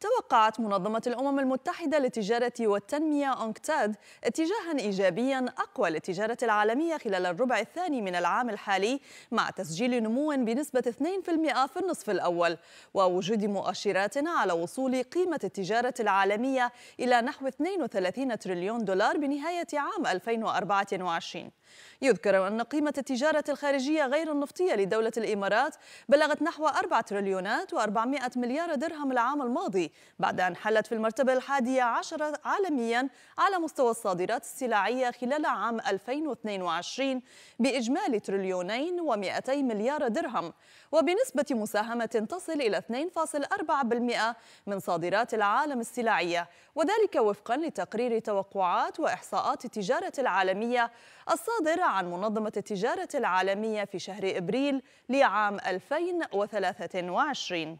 توقعت منظمة الأمم المتحدة للتجارة والتنمية أنكتاد اتجاها إيجابيا أقوى للتجارة العالمية خلال الربع الثاني من العام الحالي مع تسجيل نمو بنسبة 2% في النصف الأول ووجود مؤشرات على وصول قيمة التجارة العالمية إلى نحو 32 تريليون دولار بنهاية عام 2024 يذكر أن قيمة التجارة الخارجية غير النفطية لدولة الإمارات بلغت نحو 4 تريليونات و400 مليار درهم العام الماضي بعد أن حلت في المرتبة الحادية عشرة عالميا على مستوى الصادرات السلعية خلال عام 2022 بإجمالي تريليونين و200 مليار درهم وبنسبة مساهمة تصل إلى 2.4% من صادرات العالم السلعية وذلك وفقا لتقرير توقعات وإحصاءات التجارة العالمية الصادر عن منظمة التجارة العالمية في شهر إبريل لعام 2023